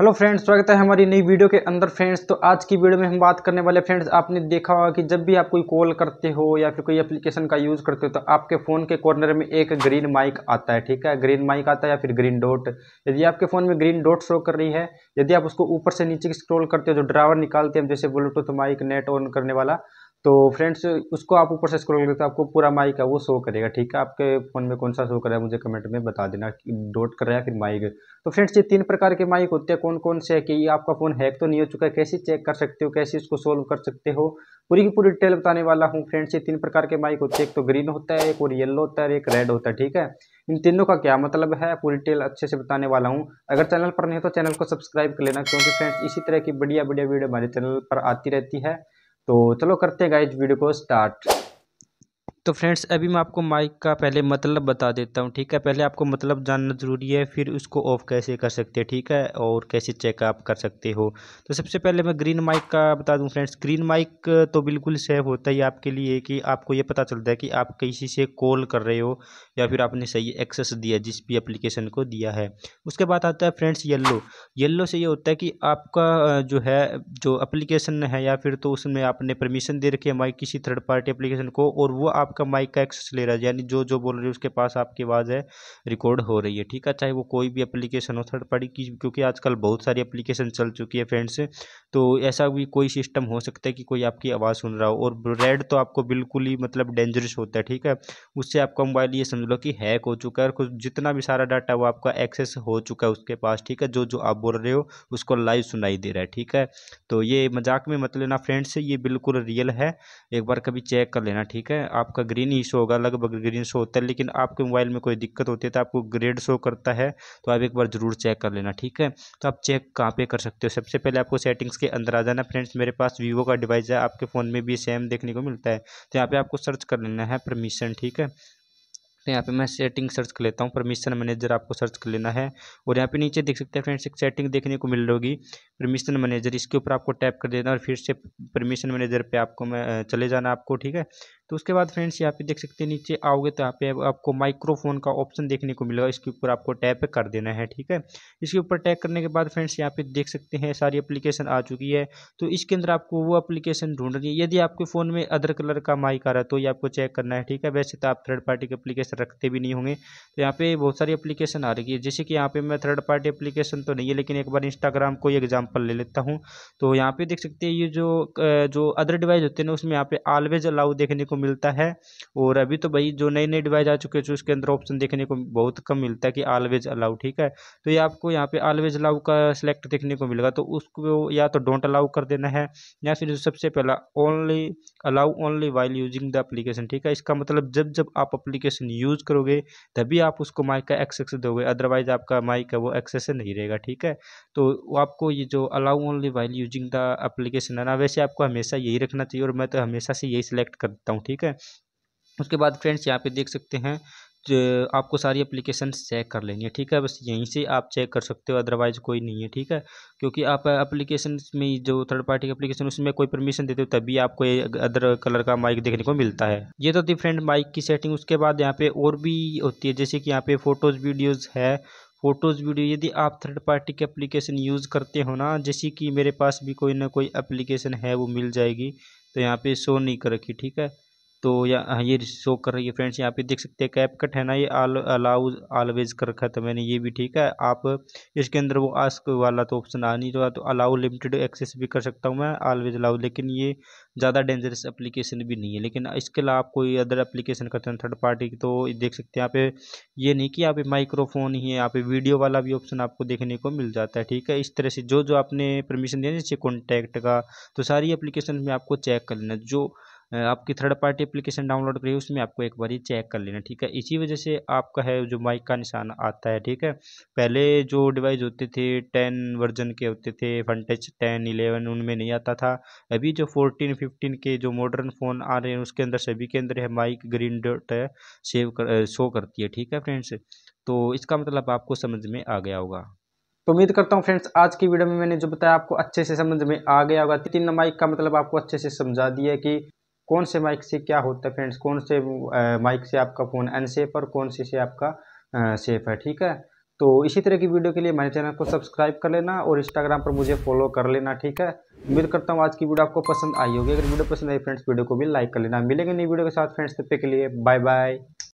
hello friends स्वागत है हमारी नई वीडियो के अंदर फ्रेंड्स तो आज की वीडियो में हम बात करने वाले फ्रेंड्स आपने देखा होगा कि जब भी आप कोई कॉल करते हो या फिर कोई एप्लीकेशन का यूज़ करते हो तो आपके फ़ोन के कॉर्नर में एक ग्रीन माइक आता है ठीक है ग्रीन माइक आता है या फिर ग्रीन डॉट यदि आपके फ़ोन में ग्रीन डॉट शो कर रही है यदि आप उसको ऊपर से नीचे स्क्रोल करते हो जो ड्राइवर निकालते हैं जैसे ब्लूटूथ माइक नेट ऑन करने वाला तो फ्रेंड्स उसको आप ऊपर से स्क्रॉल करेंगे तो आपको पूरा माइक है वो शो करेगा ठीक है आपके फ़ोन में कौन सा शो कर रहा है मुझे कमेंट में बता देना डोट कर रहा है फिर माइक तो फ्रेंड्स ये तीन प्रकार के माइक होते हैं कौन कौन से है कि ये आपका फ़ोन हैक तो नहीं हो चुका है कैसे चेक कर सकते हो कैसे इसको सोल्व कर सकते हो पूरी की पूरी डिटेल बताने वाला हूँ फ्रेंड्स ये तीन प्रकार के माइक होते हैं एक तो ग्रीन होता है एक और येलो होता है एक रेड होता है ठीक है इन तीनों का क्या मतलब है पूरी डिटेल अच्छे से बताने वाला हूँ अगर चैनल पर नहीं हो तो चैनल को सब्सक्राइब कर लेना क्योंकि फ्रेंड्स इसी तरह की बढ़िया बढ़िया वीडियो हमारे चैनल पर आती रहती है तो चलो करते हैं गाइज वीडियो को स्टार्ट तो फ्रेंड्स अभी मैं आपको माइक का पहले मतलब बता देता हूँ ठीक है पहले आपको मतलब जानना ज़रूरी है फिर उसको ऑफ़ कैसे कर सकते हैं ठीक है और कैसे चेक आप कर सकते हो तो सबसे पहले मैं ग्रीन माइक का बता दूँ फ्रेंड्स ग्रीन माइक तो बिल्कुल सेफ होता ही आपके लिए कि आपको ये पता चलता है कि आप किसी से कॉल कर रहे हो या फिर आपने सही एक्सेस दिया जिस भी अप्लीकेशन को दिया है उसके बाद आता है फ्रेंड्स येल्लो येल्लो से ये होता है कि आपका जो है जो अप्लीकेशन है या फिर तो उसमें आपने परमिशन दे रखी है माइक किसी थर्ड पार्टी अप्लीकेशन को और वो आप आपका माइक का एक्सेस ले रहा है यानी जो जो बोल रहे हो उसके पास आपकी आवाज़ है रिकॉर्ड हो रही है ठीक है चाहे वो कोई भी एप्लीकेशन हो थर्ड पार्टी की क्योंकि आजकल बहुत सारी एप्लीकेशन चल चुकी है फ्रेंड्स तो ऐसा भी कोई सिस्टम हो सकता है कि कोई आपकी आवाज़ सुन रहा हो और रेड तो आपको बिल्कुल ही मतलब डेंजरस होता है ठीक है उससे आपका मोबाइल ये समझ लो कि हैक हो चुका है और जितना भी सारा डाटा वो आपका एक्सेस हो चुका है उसके पास ठीक है जो जो आप बोल रहे हो उसको लाइव सुनाई दे रहा है ठीक है तो ये मजाक में मत लेना फ्रेंड्स ये बिल्कुल रियल है एक बार कभी चेक कर लेना ठीक है आपका आपका ग्रीन ही शो होगा लगभग ग्रीन शो होता है लेकिन आपके मोबाइल में कोई दिक्कत होती है तो आपको ग्रेड शो करता है तो आप एक बार ज़रूर चेक कर लेना ठीक है तो आप चेक कहाँ पे कर सकते हो सबसे पहले आपको सेटिंग्स के अंदर आ जाना फ्रेंड्स मेरे पास वीवो का डिवाइस है आपके फ़ोन में भी सेम देखने को मिलता है तो यहाँ पर आपको सर्च कर लेना है परमिशन ठीक है तो यहाँ पे मैं सेटिंग सर्च कर लेता हूँ परमिशन मैनेजर आपको सर्च कर लेना है और यहाँ पे नीचे देख सकते हैं फ्रेंड्स एक सेटिंग देखने को मिल होगी परमिशन मैनेजर इसके ऊपर आपको टैप कर देना और फिर से परमिशन मैनेजर पे आपको मैं चले जाना आपको ठीक है तो उसके बाद फ्रेंड्स यहाँ पे देख सकते हैं नीचे आओगे तो यहाँ पे आपको माइक्रोफोन का ऑप्शन देखने को मिलेगा इसके ऊपर आपको टैप कर देना है ठीक है इसके ऊपर टैप करने के बाद फ्रेंड्स यहाँ पे देख सकते हैं सारी एप्लीकेशन आ चुकी है तो इसके अंदर आपको वो एप्लीकेशन ढूंढनी है यदि आपके फ़ोन में अदर कलर का माइक आ रहा है तो ये आपको चेक करना है ठीक है वैसे तो आप थर्ड पार्टी के अपलीकेशन रखते भी नहीं होंगे तो यहाँ पे बहुत सारी अपलीकेशन आ रही है जैसे कि यहाँ पे मैं थर्ड पार्टी अप्लीकेशन तो नहीं है लेकिन एक बार इंस्टाग्राम को एग्जाम्पल ले लेता हूँ तो यहाँ पे देख सकते हैं ये जो जो अदर डिवाइस होते हैं ना उसमें यहाँ पे ऑलवेज अलाउ देखने को मिलता है और अभी तो भाई जो नए नए डिवाइस आ चुके हैं उसके अंदर ऑप्शन देखने को बहुत कम मिलता है कि ऑलवेज अलाउ ठीक है तो ये आपको यहाँ पे ऑलवेज अलाउ का सिलेक्ट देखने को मिलेगा तो उसको या तो डोंट अलाउ कर देना है या फिर सबसे पहला only allow only while using the application ठीक है इसका मतलब जब जब आप अप्लीकेशन यूज़ करोगे तभी आप उसको माइक का एक्सेस दोगे अदरवाइज आपका माइक का वो एक्सेस नहीं रहेगा ठीक है तो आपको ये जो allow only while using the application है ना वैसे आपको हमेशा यही रखना चाहिए और मैं तो हमेशा से यही सिलेक्ट करता हूँ ठीक है उसके बाद फ्रेंड्स यहाँ पे देख सकते हैं आपको सारी एप्लीकेशन चेक कर लेनी है ठीक है बस यहीं से आप चेक कर सकते हो अदरवाइज कोई नहीं है ठीक है क्योंकि आप एप्लीकेशन में जो थर्ड पार्टी की एप्लीकेशन उसमें कोई परमिशन देते हो तभी आपको ये अदर कलर का माइक देखने को मिलता है ये तो थी फ्रेंड माइक की सेटिंग उसके बाद यहाँ पे और भी होती है जैसे कि यहाँ पे फोटोज़ वीडियोज़ है फ़ोटोज़ वीडियो यदि आप थर्ड पार्टी के एप्लीकेशन यूज़ करते हो ना जैसे कि मेरे पास भी कोई ना कोई एप्लीकेशन है वो मिल जाएगी तो यहाँ पे शो नहीं कर रखी ठीक है तो या हाँ, ये शो कर रही है फ्रेंड्स यहाँ पे देख सकते हैं कैप कट है ना ये आल अलाउ ऑलवेज कर रखा था मैंने ये भी ठीक है आप इसके अंदर वो आस्क वाला तो ऑप्शन आ नहीं रहा तो अलाउ लिमिटेड एक्सेस भी कर सकता हूँ मैं ऑलवेज अलाउ लेकिन ये ज़्यादा डेंजरस एप्लीकेशन भी नहीं है लेकिन इसके अलावा आप कोई अदर एप्लीकेशन करते हैं थर्ड पार्टी की तो देख सकते हैं यहाँ पे ये नहीं कि यहाँ पे माइक्रोफोन ही है यहाँ पे वीडियो वाला भी ऑप्शन आपको देखने को मिल जाता है ठीक है इस तरह से जो जो आपने परमिशन दिया जैसे कॉन्टैक्ट का तो सारी एप्लीकेशन में आपको चेक कर लेना जो आपकी थर्ड पार्टी एप्लीकेशन डाउनलोड करिए उसमें आपको एक बार चेक कर लेना ठीक है इसी वजह से आपका है जो माइक का निशान आता है ठीक है पहले जो डिवाइस होते थे टेन वर्जन के होते थे टच टेन इलेवन उनमें नहीं आता था अभी जो फोर्टीन फिफ्टीन के जो मॉडर्न फ़ोन आ रहे हैं उसके अंदर सभी के अंदर है माइक ग्रीन डॉट है सेव कर शो करती है ठीक है फ्रेंड्स तो इसका मतलब आपको समझ में आ गया होगा तो उम्मीद करता हूँ फ्रेंड्स आज की वीडियो में मैंने जो बताया आपको अच्छे से समझ में आ गया होगा तीन माइक का मतलब आपको अच्छे से समझा दिया कि कौन से माइक से क्या होता है फ्रेंड्स कौन से माइक से आपका फ़ोन अनसेफ और कौन से से आपका सेफ है ठीक है तो इसी तरह की वीडियो के लिए मेरे चैनल को सब्सक्राइब कर लेना और इंस्टाग्राम पर मुझे फॉलो कर लेना ठीक है उम्मीद करता हूँ आज की वीडियो आपको पसंद आई होगी अगर वीडियो पसंद आई फ्रेंड्स वीडियो को भी लाइक कर लेना मिलेंगे नई वीडियो के साथ फ्रेंड्स तब के लिए बाय बाय